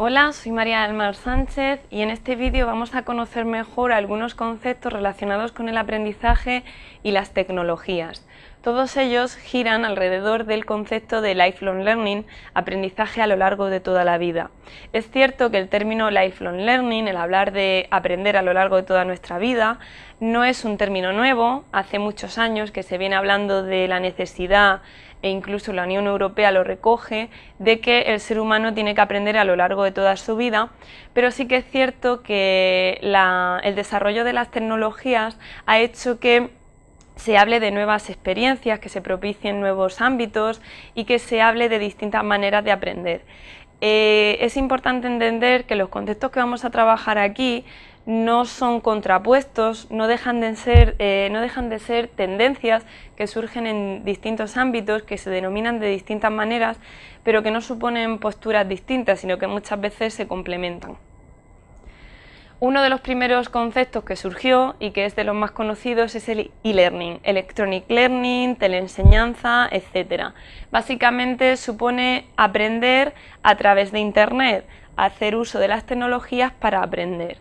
Hola, soy María del Sánchez y en este vídeo vamos a conocer mejor algunos conceptos relacionados con el aprendizaje y las tecnologías. Todos ellos giran alrededor del concepto de lifelong learning, aprendizaje a lo largo de toda la vida. Es cierto que el término lifelong learning, el hablar de aprender a lo largo de toda nuestra vida, no es un término nuevo, hace muchos años que se viene hablando de la necesidad e incluso la Unión Europea lo recoge, de que el ser humano tiene que aprender a lo largo de toda su vida, pero sí que es cierto que el desarrollo de las tecnologías ha hecho que se hable de nuevas experiencias, que se propicien nuevos ámbitos y que se hable de distintas maneras de aprender. Eh, es importante entender que los conceptos que vamos a trabajar aquí no son contrapuestos, no dejan de ser, eh, no dejan de ser tendencias que surgen en distintos ámbitos, que se denominan de distintas maneras, pero que no suponen posturas distintas, sino que muchas veces se complementan. Uno de los primeros conceptos que surgió y que es de los más conocidos es el e-learning, electronic learning, teleenseñanza, etc. Básicamente supone aprender a través de Internet, hacer uso de las tecnologías para aprender.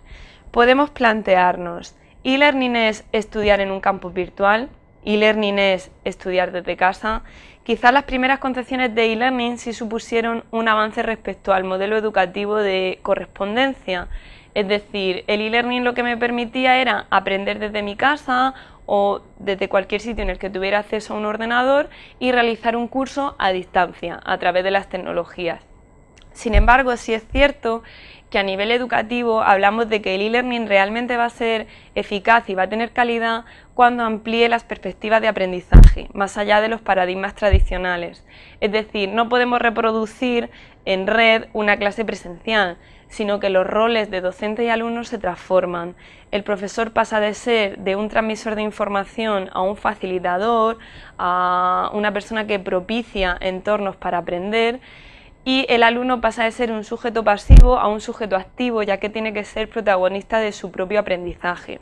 Podemos plantearnos, ¿e-learning es estudiar en un campus virtual? e-learning es estudiar desde casa, quizás las primeras concepciones de e-learning sí supusieron un avance respecto al modelo educativo de correspondencia, es decir, el e-learning lo que me permitía era aprender desde mi casa o desde cualquier sitio en el que tuviera acceso a un ordenador y realizar un curso a distancia a través de las tecnologías. Sin embargo, sí es cierto que a nivel educativo hablamos de que el e-learning realmente va a ser eficaz y va a tener calidad cuando amplíe las perspectivas de aprendizaje, más allá de los paradigmas tradicionales. Es decir, no podemos reproducir en red una clase presencial, sino que los roles de docente y alumnos se transforman. El profesor pasa de ser de un transmisor de información a un facilitador, a una persona que propicia entornos para aprender y el alumno pasa de ser un sujeto pasivo a un sujeto activo, ya que tiene que ser protagonista de su propio aprendizaje.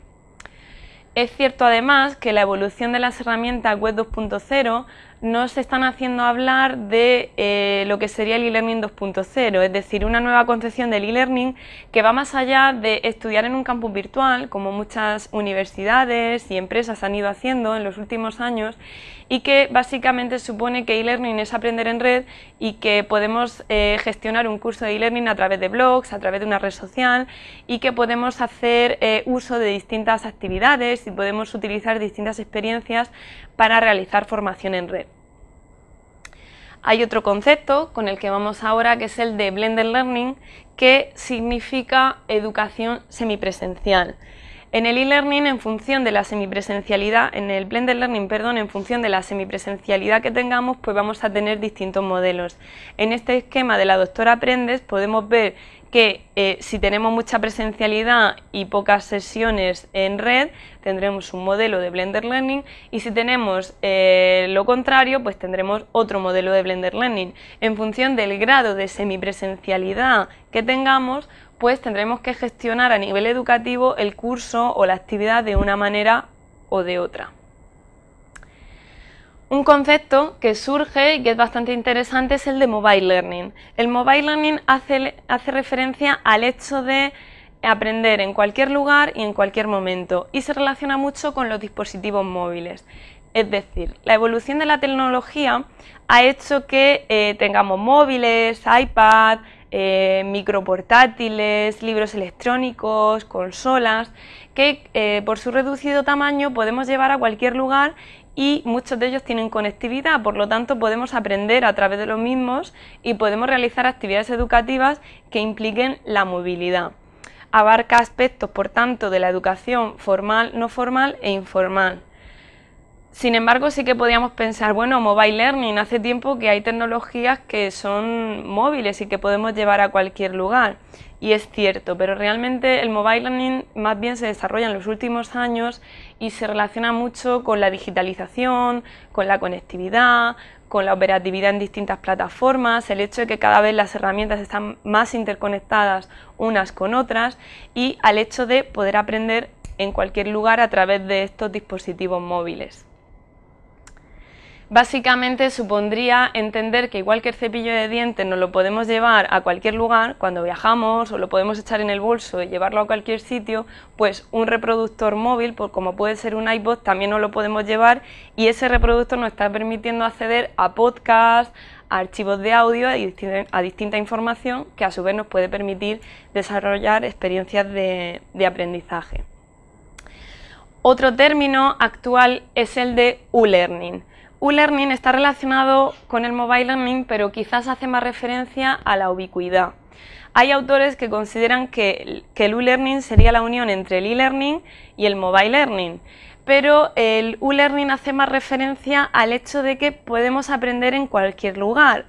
Es cierto además que la evolución de las herramientas Web 2.0 nos están haciendo hablar de eh, lo que sería el e-learning 2.0, es decir, una nueva concepción del e-learning que va más allá de estudiar en un campus virtual, como muchas universidades y empresas han ido haciendo en los últimos años, y que básicamente supone que e-learning es aprender en red y que podemos eh, gestionar un curso de e-learning a través de blogs, a través de una red social y que podemos hacer eh, uso de distintas actividades y podemos utilizar distintas experiencias para realizar formación en red. Hay otro concepto con el que vamos ahora que es el de Blended Learning que significa educación semipresencial. En el e-learning, en función de la semipresencialidad, en el blended learning, perdón, en función de la semipresencialidad que tengamos, pues vamos a tener distintos modelos. En este esquema de la doctora Aprendes podemos ver que eh, si tenemos mucha presencialidad y pocas sesiones en red, tendremos un modelo de Blender Learning y si tenemos eh, lo contrario, pues tendremos otro modelo de Blender Learning. En función del grado de semipresencialidad que tengamos, pues tendremos que gestionar a nivel educativo el curso o la actividad de una manera o de otra. Un concepto que surge y que es bastante interesante es el de mobile learning. El mobile learning hace, referencia al hecho de aprender en cualquier lugar y en cualquier momento y se relaciona mucho con los dispositivos móviles. Es decir, la evolución de la tecnología ha hecho que eh, tengamos móviles, iPad, eh, microportátiles, libros electrónicos, consolas, que eh, por su reducido tamaño podemos llevar a cualquier lugar y muchos de ellos tienen conectividad, por lo tanto podemos aprender a través de los mismos y podemos realizar actividades educativas que impliquen la movilidad. Abarca aspectos, por tanto, de la educación formal, no formal e informal. Sin embargo, sí que podíamos pensar, bueno, mobile learning, hace tiempo que hay tecnologías que son móviles y que podemos llevar a cualquier lugar. Y es cierto, pero realmente el mobile learning más bien se desarrolla en los últimos años y se relaciona mucho con la digitalización, con la conectividad, con la operatividad en distintas plataformas, el hecho de que cada vez las herramientas están más interconectadas unas con otras y al hecho de poder aprender en cualquier lugar a través de estos dispositivos móviles básicamente supondría entender que igual que el cepillo de dientes nos lo podemos llevar a cualquier lugar cuando viajamos o lo podemos echar en el bolso y llevarlo a cualquier sitio, pues un reproductor móvil, pues como puede ser un iPod, también nos lo podemos llevar y ese reproductor nos está permitiendo acceder a podcasts, a archivos de audio, y a distinta información que a su vez nos puede permitir desarrollar experiencias de, aprendizaje. Otro término actual es el de e-learning. U-Learning está relacionado con el Mobile Learning, pero quizás hace más referencia a la ubicuidad. Hay autores que consideran que, el U-Learning sería la unión entre el e-learning y el Mobile Learning, pero el U-Learning hace más referencia al hecho de que podemos aprender en cualquier lugar,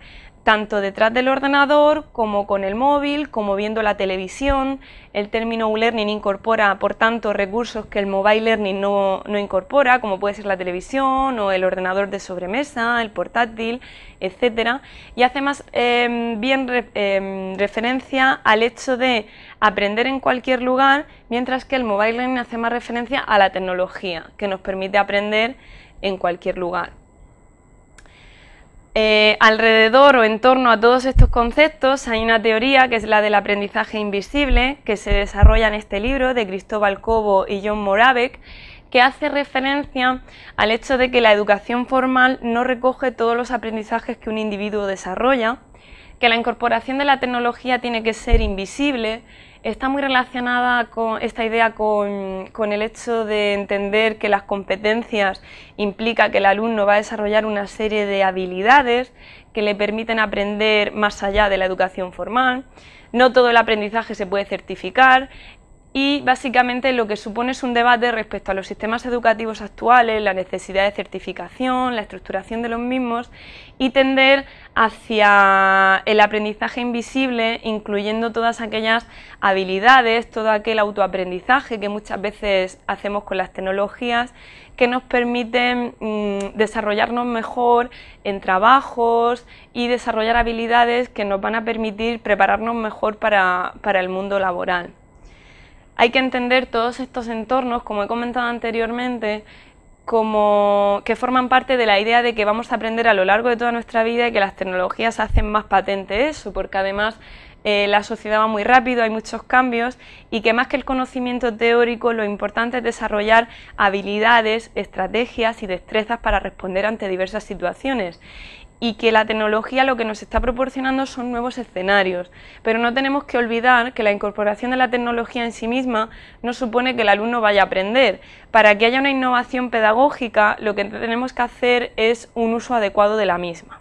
tanto detrás del ordenador como con el móvil, como viendo la televisión. El término e-learning incorpora, por tanto, recursos que el mobile learning no, incorpora, como puede ser la televisión o el ordenador de sobremesa, el portátil, etc. Y hace más em, bien em, referencia al hecho de aprender en cualquier lugar, mientras que el mobile learning hace más referencia a la tecnología, que nos permite aprender en cualquier lugar. Eh, alrededor o en torno a todos estos conceptos hay una teoría que es la del aprendizaje invisible que se desarrolla en este libro de Cristóbal Cobo y John Moravec que hace referencia al hecho de que la educación formal no recoge todos los aprendizajes que un individuo desarrolla, que la incorporación de la tecnología tiene que ser invisible está muy relacionada con esta idea con, con, el hecho de entender que las competencias implica que el alumno va a desarrollar una serie de habilidades que le permiten aprender más allá de la educación formal. No todo el aprendizaje se puede certificar, y básicamente lo que supone es un debate respecto a los sistemas educativos actuales, la necesidad de certificación, la estructuración de los mismos y tender hacia el aprendizaje invisible, incluyendo todas aquellas habilidades, todo aquel autoaprendizaje que muchas veces hacemos con las tecnologías que nos permiten mm, desarrollarnos mejor en trabajos y desarrollar habilidades que nos van a permitir prepararnos mejor para el mundo laboral hay que entender todos estos entornos, como he comentado anteriormente, como que forman parte de la idea de que vamos a aprender a lo largo de toda nuestra vida y que las tecnologías hacen más patente eso, porque además eh, la sociedad va muy rápido, hay muchos cambios y que más que el conocimiento teórico lo importante es desarrollar habilidades, estrategias y destrezas para responder ante diversas situaciones y que la tecnología lo que nos está proporcionando son nuevos escenarios. Pero no tenemos que olvidar que la incorporación de la tecnología en sí misma no supone que el alumno vaya a aprender. Para que haya una innovación pedagógica, lo que tenemos que hacer es un uso adecuado de la misma.